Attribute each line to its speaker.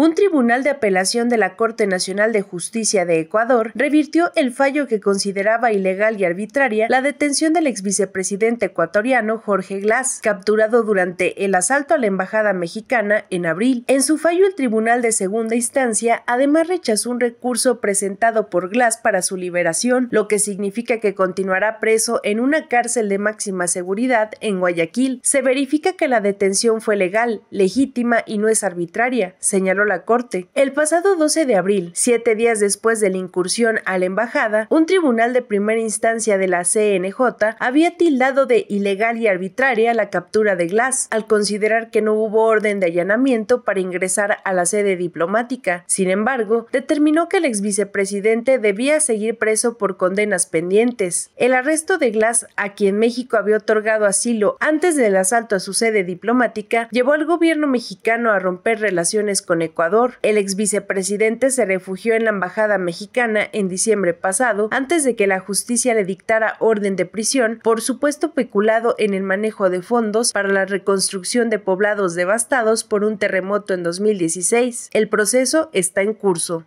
Speaker 1: Un tribunal de apelación de la Corte Nacional de Justicia de Ecuador revirtió el fallo que consideraba ilegal y arbitraria la detención del ex vicepresidente ecuatoriano Jorge Glass, capturado durante el asalto a la embajada mexicana en abril. En su fallo, el tribunal de segunda instancia además rechazó un recurso presentado por Glass para su liberación, lo que significa que continuará preso en una cárcel de máxima seguridad en Guayaquil. Se verifica que la detención fue legal, legítima y no es arbitraria, señaló Corte. El pasado 12 de abril, siete días después de la incursión a la embajada, un tribunal de primera instancia de la CNJ había tildado de ilegal y arbitraria la captura de Glass, al considerar que no hubo orden de allanamiento para ingresar a la sede diplomática. Sin embargo, determinó que el ex vicepresidente debía seguir preso por condenas pendientes. El arresto de Glass, a quien México había otorgado asilo antes del asalto a su sede diplomática, llevó al gobierno mexicano a romper relaciones con Ecuador el ex vicepresidente se refugió en la embajada mexicana en diciembre pasado antes de que la justicia le dictara orden de prisión por supuesto peculado en el manejo de fondos para la reconstrucción de poblados devastados por un terremoto en 2016. El proceso está en curso.